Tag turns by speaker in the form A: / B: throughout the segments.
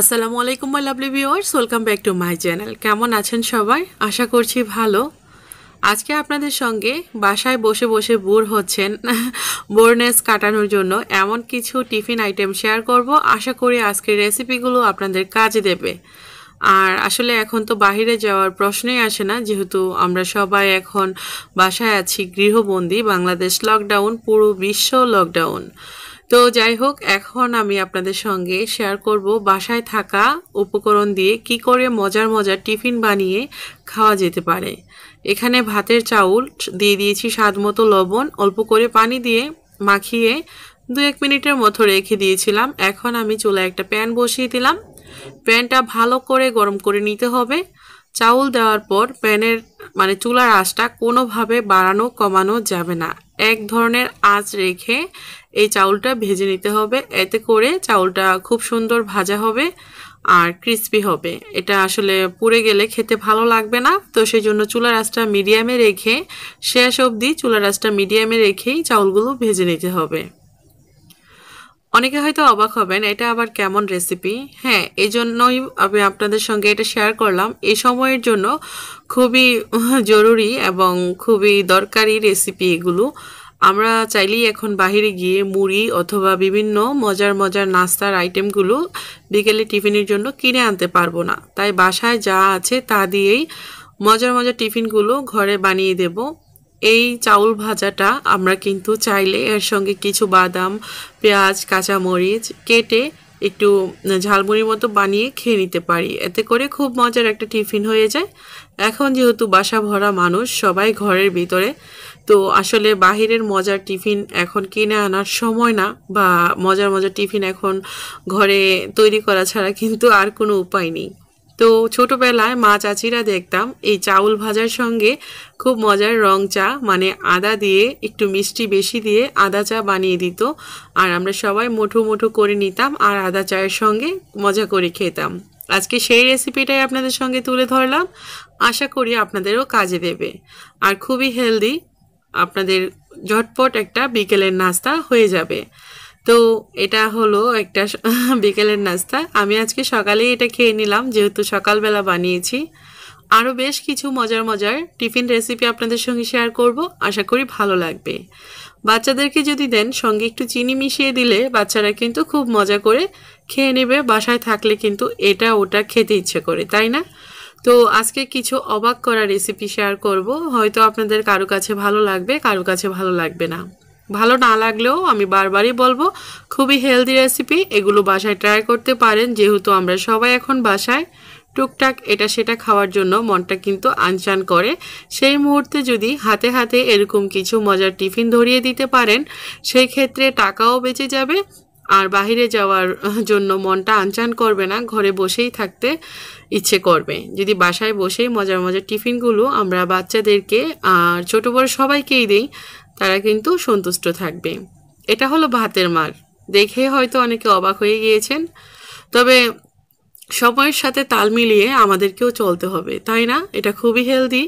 A: আসসালামু আলাইকুম my lovely viewers welcome back to my channel কেমন আছেন সবাই আশা করছি ভালো আজকে আপনাদের সঙ্গে বাসায় বসে বসে বোর হচ্ছেন বোরনেস কাটানোর জন্য এমন কিছু টিফিন আইটেম শেয়ার করব আশা করি আজকের রেসিপিগুলো আপনাদের কাজে দেবে আর আসলে এখন তো বাহিরে যাওয়ার প্রশ্নই আসে না যেহেতু আমরা সবাই এখন বাসায় আছি গৃহবন্দী বাংলাদেশ লকডাউন পুরো বিশ্ব লকডাউন তো যাই হোক এখন আমি আপনাদের সঙ্গে শেয়ার করব বাসায় থাকা উপকরণ দিয়ে কি করে মজার মজার টিফিন বানিয়ে খাওয়া যেতে পারে এখানে ভাতের চাউল দিয়ে দিয়েছি স্বাদ মতো লবণ অল্প করে পানি দিয়ে মাখিয়ে দু এক মিনিটের মতো রেখে দিয়েছিলাম এখন আমি চুলায় একটা প্যান বসিয়ে দিলাম প্যানটা ভালো করে গরম করে নিতে হবে চাউল দেওয়ার পর প্যানের মানে চুলার আঁচটা কোনোভাবে বাড়ানো কমানো যাবে না এক ধরনের আঁচ রেখে এই চাউলটা ভেজে নিতে হবে এতে করে চাউলটা খুব সুন্দর ভাজা হবে আর ক্রিসপি হবে এটা আসলে পুড়ে গেলে খেতে ভালো লাগবে না তো সেই জন্য চুলা রাস্তা মিডিয়ামে রেখে শেষ অবধি চুলা রাস্তা মিডিয়ামে রেখেই চাউলগুলো ভেজে নিতে হবে অনেকে হয়তো অবাক হবেন এটা আবার কেমন রেসিপি হ্যাঁ এই জন্যই আমি আপনাদের সঙ্গে এটা শেয়ার করলাম এই সময়ের জন্য খুবই জরুরি এবং খুবই দরকারি রেসিপি এগুলো আমরা চাইলেই এখন বাহিরে গিয়ে মুড়ি অথবা বিভিন্ন মজার মজার নাস্তার আইটেমগুলো বিকেলে টিফিনের জন্য কিনে আনতে পারবো না তাই বাসায় যা আছে তা দিয়েই মজার মজার টিফিনগুলো ঘরে বানিয়ে দেবো এই চাউল ভাজাটা আমরা কিন্তু চাইলে এর সঙ্গে কিছু বাদাম পেঁয়াজ কাঁচামরিচ কেটে একটু ঝালমুড়ির মতো বানিয়ে খেয়ে নিতে পারি এতে করে খুব মজার একটা টিফিন হয়ে যায় এখন যেহেতু বাসা ভরা মানুষ সবাই ঘরের ভিতরে তো আসলে বাহিরের মজার টিফিন এখন কিনে আনার সময় না বা মজার মজার টিফিন এখন ঘরে তৈরি করা ছাড়া কিন্তু আর কোনো উপায় নেই তো ছোটোবেলায় মা চাচিরা দেখতাম এই চাউল ভাজার সঙ্গে খুব মজার রং চা মানে আদা দিয়ে একটু মিষ্টি বেশি দিয়ে আদা চা বানিয়ে দিত আর আমরা সবাই মুঠো মুঠো করে নিতাম আর আদা চায়ের সঙ্গে মজা করে খেতাম আজকে সেই রেসিপিটাই আপনাদের সঙ্গে তুলে ধরলাম আশা করি আপনাদেরও কাজে দেবে আর খুবই হেলদি আপনাদের ঝটপট একটা বিকেলের নাস্তা হয়ে যাবে তো এটা হলো একটা বিকেলের নাস্তা আমি আজকে সকালে এটা খেয়ে নিলাম যেহেতু সকালবেলা বানিয়েছি আরও বেশ কিছু মজার মজার টিফিন রেসিপি আপনাদের সঙ্গে শেয়ার করব আশা করি ভালো লাগবে বাচ্চাদেরকে যদি দেন সঙ্গে একটু চিনি মিশিয়ে দিলে বাচ্চারা কিন্তু খুব মজা করে খেয়ে নেবে বাসায় থাকলে কিন্তু এটা ওটা খেতে ইচ্ছে করে তাই না তো আজকে কিছু অবাক করা রেসিপি শেয়ার করব হয়তো আপনাদের কারো কাছে ভালো লাগবে কারো কাছে ভালো লাগবে না ভালো না লাগলেও আমি বারবারই বলবো খুবই হেলদি রেসিপি এগুলো বাসায় ট্রাই করতে পারেন যেহেতু আমরা সবাই এখন বাসায় টুকটাক এটা সেটা খাওয়ার জন্য মনটা কিন্তু আনচান করে সেই মুহূর্তে যদি হাতে হাতে এরকম কিছু মজার টিফিন ধরিয়ে দিতে পারেন সেই ক্ষেত্রে টাকাও বেঁচে যাবে আর বাহিরে যাওয়ার জন্য মনটা আনচান করবে না ঘরে বসেই থাকতে ইচ্ছে করবে যদি বাসায় বসেই মজার মজার টিফিনগুলো আমরা বাচ্চাদেরকে আর ছোটো বড় সবাইকেই দিই তারা কিন্তু সন্তুষ্ট থাকবে এটা হলো ভাতের মার দেখে হয়তো অনেকে অবাক হয়ে গিয়েছেন তবে সময়ের সাথে তাল মিলিয়ে আমাদেরকেও চলতে হবে তাই না এটা খুবই হেলদি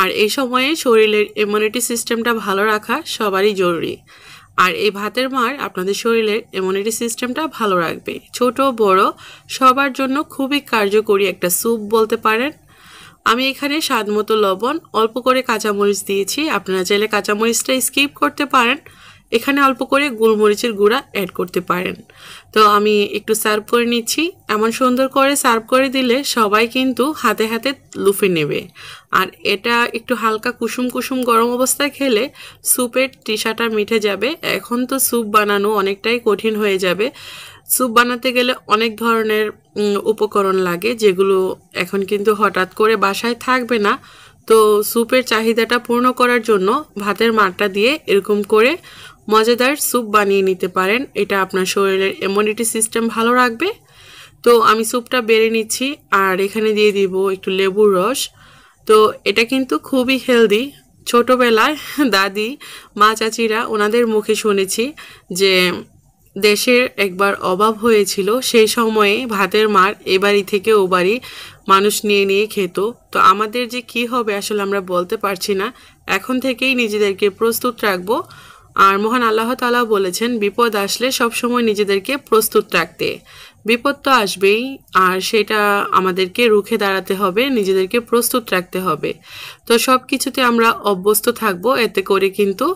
A: আর এই সময়ে শরীরের ইমিউনিটি সিস্টেমটা ভালো রাখা সবারই জরুরি আর এই ভাতের মার আপনাদের শরীরের ইমিউনিটি সিস্টেমটা ভালো রাখবে ছোট বড় সবার জন্য খুবই কার্যকরী একটা স্যুপ বলতে পারেন আমি এখানে স্বাদ মতো লবণ অল্প করে কাঁচামরিচ দিয়েছি আপনারা চাইলে কাঁচামরিচটা স্কিপ করতে পারেন এখানে অল্প করে গোলমরিচের গুঁড়া অ্যাড করতে পারেন তো আমি একটু সার্ভ করে নিচ্ছি এমন সুন্দর করে সার্ভ করে দিলে সবাই কিন্তু হাতে হাতে লুফে নেবে আর এটা একটু হালকা কুসুম কুসুম গরম অবস্থায় খেলে স্যুপের টিশাটা মিঠে যাবে এখন তো স্যুপ বানানো অনেকটাই কঠিন হয়ে যাবে স্যুপ বানাতে গেলে অনেক ধরনের উপকরণ লাগে যেগুলো এখন কিন্তু হঠাৎ করে বাসায় থাকবে না তো স্যুপের চাহিদাটা পূর্ণ করার জন্য ভাতের মাঠটা দিয়ে এরকম করে মজাদার স্যুপ বানিয়ে নিতে পারেন এটা আপনার শরীরের ইমিউনিটি সিস্টেম ভালো রাখবে তো আমি স্যুপটা বেড়ে নিচ্ছি আর এখানে দিয়ে দিব একটু লেবুর রস তো এটা কিন্তু খুবই হেলদি ছোটোবেলায় দাদি মা চাচিরা ওনাদের মুখে শুনেছি যে দেশের একবার অভাব হয়েছিল সেই সময়ে ভাতের মার এ বাড়ি থেকে ও বাড়ি মানুষ নিয়ে নিয়ে খেত তো আমাদের যে কি হবে আসলে আমরা বলতে পারছি না এখন থেকেই নিজেদেরকে প্রস্তুত রাখবো আর মহান আল্লাহ তালা বলেছেন বিপদ আসলে সবসময় নিজেদেরকে প্রস্তুত রাখতে বিপদ তো আসবেই আর সেটা আমাদেরকে রুখে দাঁড়াতে হবে নিজেদেরকে প্রস্তুত রাখতে হবে তো সব কিছুতে আমরা অভ্যস্ত থাকবো এতে করে কিন্তু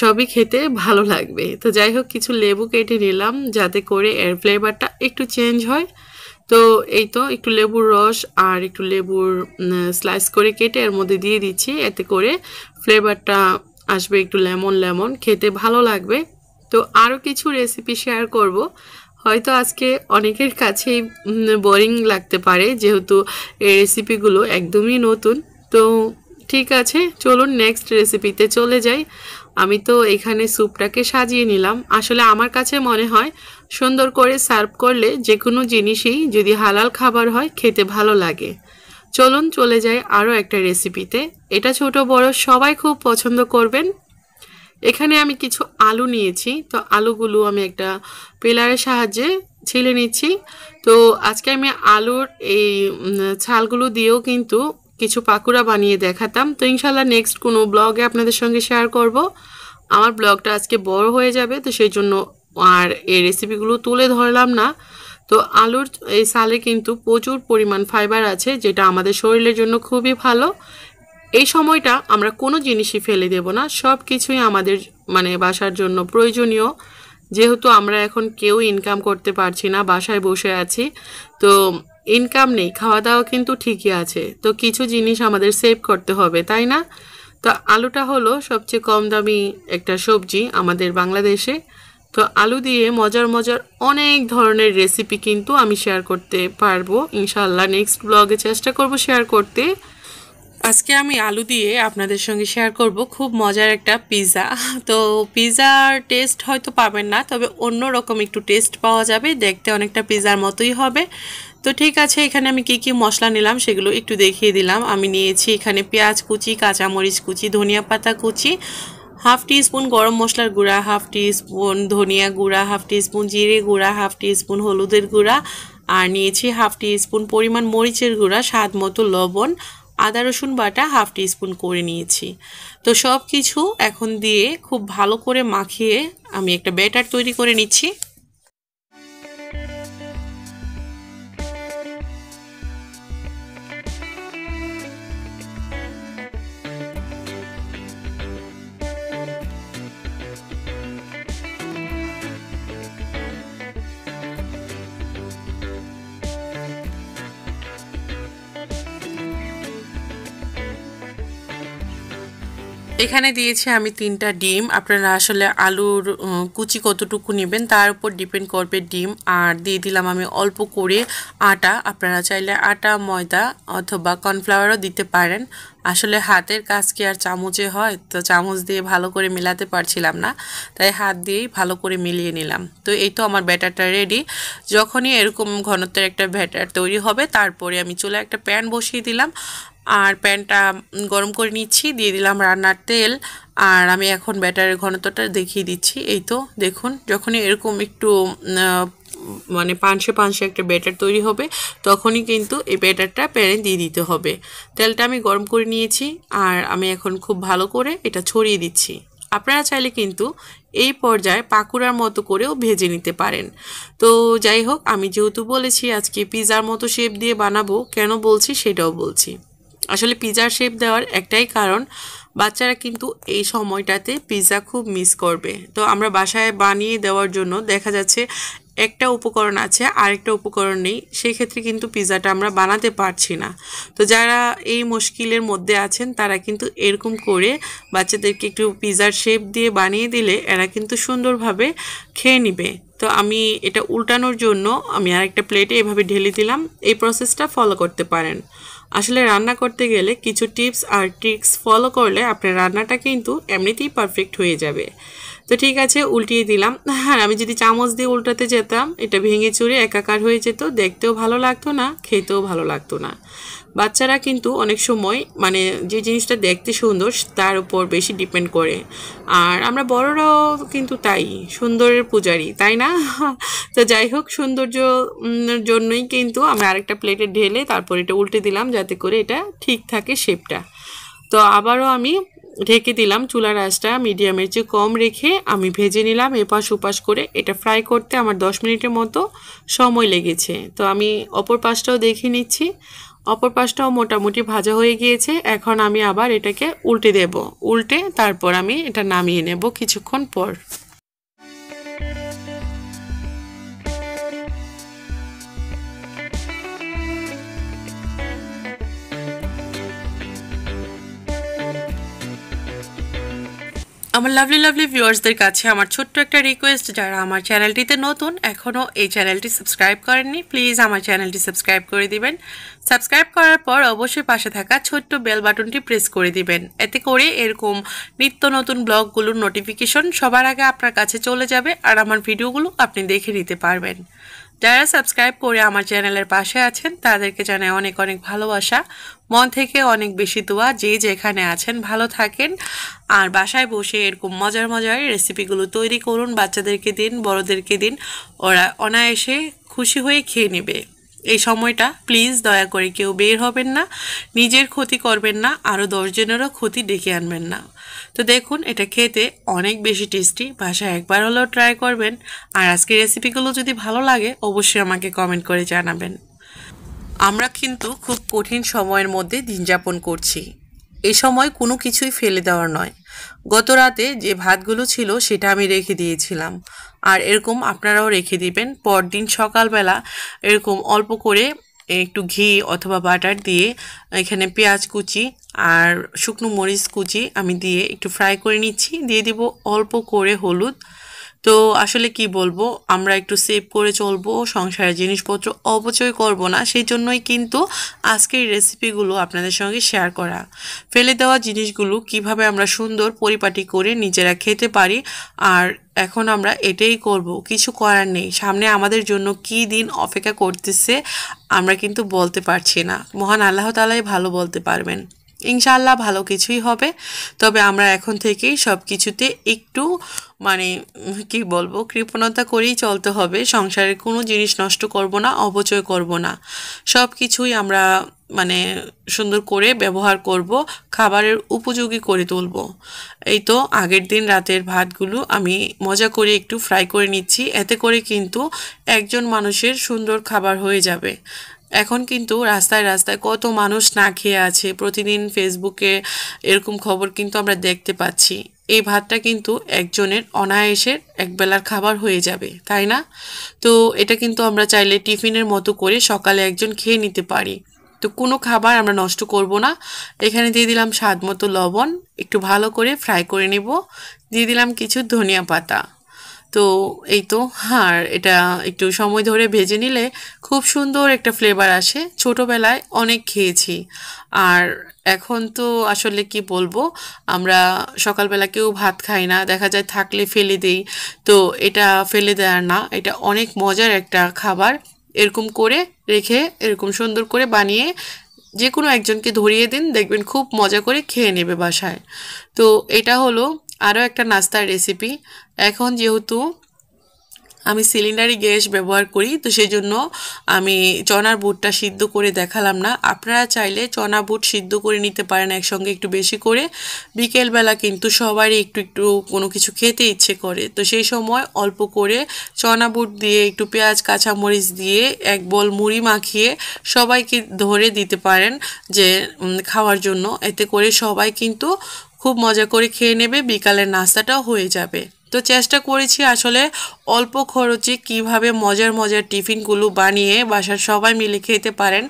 A: সবই খেতে ভালো লাগবে তো যাই হোক কিছু লেবু কেটে নিলাম যাতে করে এর ফ্লেভারটা একটু চেঞ্জ হয় তো এই তো একটু লেবুর রস আর একটু লেবুর স্লাইস করে কেটে এর মধ্যে দিয়ে দিচ্ছি এতে করে ফ্লেভারটা আসবে একটু লেমন লেমন খেতে ভালো লাগবে তো আরও কিছু রেসিপি শেয়ার করব হয়তো আজকে অনেকের কাছেই বোরিং লাগতে পারে যেহেতু এই রেসিপিগুলো একদমই নতুন তো ঠিক আছে চলুন নেক্সট রেসিপিতে চলে যাই আমি তো এখানে স্যুপটাকে সাজিয়ে নিলাম আসলে আমার কাছে মনে হয় সুন্দর করে সার্ভ করলে যে কোনো জিনিসই যদি হালাল খাবার হয় খেতে ভালো লাগে চলুন চলে যাই আরও একটা রেসিপিতে এটা ছোট বড় সবাই খুব পছন্দ করবেন এখানে আমি কিছু আলু নিয়েছি তো আলুগুলো আমি একটা পিলারের সাহায্যে ছিলে নিচ্ছি তো আজকে আমি আলুর এই ছালগুলো দিয়েও কিন্তু কিছু পাকুড়া বানিয়ে দেখাতাম তো ইনশাল্লাহ নেক্সট কোনো ব্লগে আপনাদের সঙ্গে শেয়ার করব আমার ব্লগটা আজকে বড় হয়ে যাবে তো সেই জন্য আর এই রেসিপিগুলো তুলে ধরলাম না তো আলুর এই সালে কিন্তু প্রচুর পরিমাণ ফাইবার আছে যেটা আমাদের শরীরের জন্য খুবই ভালো এই সময়টা আমরা কোনো জিনিসই ফেলে দেব না সব কিছুই আমাদের মানে বাসার জন্য প্রয়োজনীয় যেহেতু আমরা এখন কেউ ইনকাম করতে পারছি না বাসায় বসে আছি তো ইনকাম নেই খাওয়া দাওয়া কিন্তু ঠিকই আছে তো কিছু জিনিস আমাদের সেভ করতে হবে তাই না তো আলুটা হলো সবচেয়ে কম দামি একটা সবজি আমাদের বাংলাদেশে তো আলু দিয়ে মজার মজার অনেক ধরনের রেসিপি কিন্তু আমি শেয়ার করতে পারবো ইনশাল্লাহ নেক্সট ব্লগে চেষ্টা করব শেয়ার করতে আজকে আমি আলু দিয়ে আপনাদের সঙ্গে শেয়ার করব খুব মজার একটা পিৎজা তো পিৎজার টেস্ট হয়তো পাবেন না তবে অন্য রকম একটু টেস্ট পাওয়া যাবে দেখতে অনেকটা পিৎজার মতোই হবে তো ঠিক আছে এখানে আমি কী কী মশলা নিলাম সেগুলো একটু দেখিয়ে দিলাম আমি নিয়েছি এখানে পেঁয়াজ কুচি কাঁচামরিচ কুচি ধনিয়া পাতা কুচি হাফ স্পুন গরম মশলার গুঁড়া হাফ স্পুন ধনিয়া গুঁড়া হাফ স্পুন জিরে গুঁড়া হাফ স্পুন হলুদের গুঁড়া আর নিয়েছি হাফ স্পুন পরিমাণ মরিচের গুঁড়া স্বাদ মতো লবণ আদা রসুন বাটা হাফ স্পুন করে নিয়েছি তো সব কিছু এখন দিয়ে খুব ভালো করে মাখিয়ে আমি একটা ব্যাটার তৈরি করে নিচ্ছি এখানে দিয়েছি আমি তিনটা ডিম আপনারা আসলে আলুর কুচি কতটুকু নেবেন তার উপর ডিপেন্ড করবে ডিম আর দিয়ে দিলাম আমি অল্প করে আটা আপনারা চাইলে আটা ময়দা অথবা কর্নফ্লাওয়ারও দিতে পারেন আসলে হাতের কাজ কি আর চামচে হয় তো চামচ দিয়ে ভালো করে মেলাতে পারছিলাম না তাই হাত দিয়েই ভালো করে মিলিয়ে নিলাম তো এই তো আমার ব্যাটারটা রেডি যখনই এরকম ঘনত্বের একটা ব্যাটার তৈরি হবে তারপরে আমি চুলা একটা প্যান বসিয়ে দিলাম আর প্যানটা গরম করে নিচ্ছি দিয়ে দিলাম রান্নার তেল আর আমি এখন ব্যাটারের ঘনত্বটা দেখিয়ে দিচ্ছি এই তো দেখুন যখনই এরকম একটু মানে পাঁচশো পাঁচশো একটা ব্যাটার তৈরি হবে তখনই কিন্তু এই ব্যাটারটা প্যানে দিয়ে দিতে হবে তেলটা আমি গরম করে নিয়েছি আর আমি এখন খুব ভালো করে এটা ছড়িয়ে দিচ্ছি আপনারা চাইলে কিন্তু এই পর্যায়ে পাকুড়ার মতো করেও ভেজে নিতে পারেন তো যাই হোক আমি যেহেতু বলেছি আজকে পিজার মতো শেপ দিয়ে বানাবো কেন বলছি সেটাও বলছি আসলে পিজার শেপ দেওয়ার একটাই কারণ বাচ্চারা কিন্তু এই সময়টাতে পিজা খুব মিস করবে তো আমরা বাসায় বানিয়ে দেওয়ার জন্য দেখা যাচ্ছে একটা উপকরণ আছে আরেকটা উপকরণ নেই সেক্ষেত্রে কিন্তু পিজাটা আমরা বানাতে পারছি না তো যারা এই মুশকিলের মধ্যে আছেন তারা কিন্তু এরকম করে বাচ্চাদেরকে একটু পিজার শেপ দিয়ে বানিয়ে দিলে এরা কিন্তু সুন্দরভাবে খেয়ে নিবে তো আমি এটা উল্টানোর জন্য আমি আরেকটা প্লেটে এভাবে ঢেলে দিলাম এই প্রসেসটা ফলো করতে পারেন আসলে রান্না করতে গেলে কিছু টিপস আর ট্রিক্স ফলো করলে আপনার রান্নাটা কিন্তু এমনিতেই পারফেক্ট হয়ে যাবে তো ঠিক আছে উল্টিয়ে দিলাম হ্যাঁ আমি যদি চামচ দিয়ে উল্টাতে যেতাম এটা ভেঙে চুরে একাকার হয়ে যেত দেখতেও ভালো লাগতো না খেতেও ভালো লাগতো না বাচ্চারা কিন্তু অনেক সময় মানে যে জিনিসটা দেখতে সুন্দর তার উপর বেশি ডিপেন্ড করে আর আমরা বড়রাও কিন্তু তাই সুন্দরের পূজারি তাই না তো যাই হোক সৌন্দর্য জন্যই কিন্তু আমরা আরেকটা প্লেটে ঢেলে তারপর এটা উল্টে দিলাম যাতে করে এটা ঠিক থাকে শেপটা তো আবারও আমি ঢেকে দিলাম চুলার আঁচটা মিডিয়ামের চেয়ে কম রেখে আমি ভেজে নিলাম এপাশ উপাশ করে এটা ফ্রাই করতে আমার দশ মিনিটের মতো সময় লেগেছে তো আমি অপর পাশটাও দেখে নিচ্ছি অপর পাশটাও মোটামুটি ভাজা হয়ে গিয়েছে এখন আমি আবার এটাকে উল্টে দেব উল্টে তারপর আমি এটা নামিয়ে নেব কিছুক্ষণ পর আমার লাভলি লাভলি ভিউয়ার্সদের কাছে আমার ছোট্ট একটা রিকোয়েস্ট যারা আমার চ্যানেলটিতে নতুন এখনও এই চ্যানেলটি সাবস্ক্রাইব করেননি প্লিজ আমার চ্যানেলটি সাবস্ক্রাইব করে দিবেন সাবস্ক্রাইব করার পর অবশ্যই পাশে থাকা ছোট্ট বেল বাটনটি প্রেস করে দিবেন এতে করে এরকম নিত্য নতুন ব্লগগুলোর নোটিফিকেশন সবার আগে আপনার কাছে চলে যাবে আর আমার ভিডিওগুলো আপনি দেখে নিতে পারবেন যারা সাবস্ক্রাইব করে আমার চ্যানেলের পাশে আছেন তাদেরকে জানাই অনেক অনেক ভালোবাসা মন থেকে অনেক বেশি দোয়া যে যেখানে আছেন ভালো থাকেন আর বাসায় বসে এরকম মজার মজার রেসিপিগুলো তৈরি করুন বাচ্চাদেরকে দিন বড়দেরকে দিন ওরা অনায়াসে খুশি হয়ে খেয়ে নেবে এই সময়টা প্লিজ দয়া করে কেউ বের হবেন না নিজের ক্ষতি করবেন না আরও দশজনেরও ক্ষতি ডেকে আনবেন না তো দেখুন এটা খেতে অনেক বেশি টেস্টি বাসায় একবার হলেও ট্রাই করবেন আর আজকের রেসিপিগুলো যদি ভালো লাগে অবশ্যই আমাকে কমেন্ট করে জানাবেন আমরা কিন্তু খুব কঠিন সময়ের মধ্যে দিন যাপন করছি এ সময় কোনো কিছুই ফেলে দেওয়ার নয় গত রাতে যে ভাতগুলো ছিল সেটা আমি রেখে দিয়েছিলাম আর এরকম আপনারাও রেখে দিবেন পরদিন সকালবেলা এরকম অল্প করে একটু ঘি অথবা বাটার দিয়ে এখানে পেঁয়াজ কুচি আর শুকনো মরিচ কুচি আমি দিয়ে একটু ফ্রাই করে নিচ্ছি দিয়ে দিব অল্প করে হলুদ তো আসলে কি বলবো আমরা একটু সেভ করে চলবো সংসারের জিনিসপত্র অপচয় করব না সেই জন্যই কিন্তু আজকের রেসিপিগুলো আপনাদের সঙ্গে শেয়ার করা ফেলে দেওয়া জিনিসগুলো কিভাবে আমরা সুন্দর পরিপাটি করে নিজেরা খেতে পারি আর এখন আমরা এটাই করব কিছু করার নেই সামনে আমাদের জন্য কি দিন অপেক্ষা করতেছে আমরা কিন্তু বলতে পারছি না মহান আল্লাহ তালাই ভালো বলতে পারবেন ইনশাল্লাহ ভালো কিছুই হবে তবে আমরা এখন থেকেই সব কিছুতে একটু মানে কি বলবো কৃপণতা করেই চলতে হবে সংসারের কোনো জিনিস নষ্ট করব না অপচয় করব না সব কিছুই আমরা মানে সুন্দর করে ব্যবহার করব খাবারের উপযোগী করে তুলব এই তো আগের দিন রাতের ভাতগুলো আমি মজা করে একটু ফ্রাই করে নিচ্ছি এতে করে কিন্তু একজন মানুষের সুন্দর খাবার হয়ে যাবে এখন কিন্তু রাস্তায় রাস্তায় কত মানুষ না খেয়ে আছে প্রতিদিন ফেসবুকে এরকম খবর কিন্তু আমরা দেখতে পাচ্ছি এই ভাতটা কিন্তু একজনের অনায়াসের একবেলার খাবার হয়ে যাবে তাই না তো এটা কিন্তু আমরা চাইলে টিফিনের মতো করে সকালে একজন খেয়ে নিতে পারি তো কোনো খাবার আমরা নষ্ট করব না এখানে দিয়ে দিলাম স্বাদ মতো লবণ একটু ভালো করে ফ্রাই করে নেব দিয়ে দিলাম কিছু ধনিয়া পাতা তো এই তো আর এটা একটু সময় ধরে ভেজে নিলে খুব সুন্দর একটা ফ্লেভার আসে ছোটোবেলায় অনেক খেয়েছি আর এখন তো আসলে কি বলবো আমরা সকালবেলা কেউ ভাত খাই না দেখা যায় থাকলে ফেলে দিই তো এটা ফেলে দেওয়ার না এটা অনেক মজার একটা খাবার এরকম করে রেখে এরকম সুন্দর করে বানিয়ে যে কোনো একজনকে ধরিয়ে দিন দেখবেন খুব মজা করে খেয়ে নেবে বাসায় তো এটা হলো আরও একটা নাস্তার রেসিপি এখন যেহেতু আমি সিলিন্ডারি গ্যাস ব্যবহার করি তো সেই জন্য আমি চনার বুটটা সিদ্ধ করে দেখালাম না আপনারা চাইলে চনা বুট সিদ্ধ করে নিতে পারেন একসঙ্গে একটু বেশি করে বিকেলবেলা কিন্তু সবারই একটু একটু কোনো কিছু খেতে ইচ্ছে করে তো সেই সময় অল্প করে চনা বুট দিয়ে একটু পেঁয়াজ কাঁচামরিচ দিয়ে এক বল মুড়ি মাখিয়ে সবাইকে ধরে দিতে পারেন যে খাওয়ার জন্য এতে করে সবাই কিন্তু খুব মজা করে খেয়ে নেবে বিকালের নাস্তাটাও হয়ে যাবে তো চেষ্টা করেছি আসলে অল্প খরচে কিভাবে মজার মজার টিফিনগুলো বানিয়ে বাসার সবাই মিলে খেতে পারেন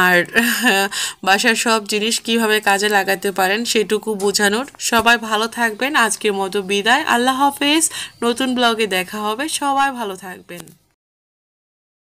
A: আর বাসার সব জিনিস কিভাবে কাজে লাগাতে পারেন সেটুকু বোঝানোর সবাই ভালো থাকবেন আজকের মতো বিদায় আল্লাহ হাফেজ নতুন ব্লগে দেখা হবে সবাই ভালো থাকবেন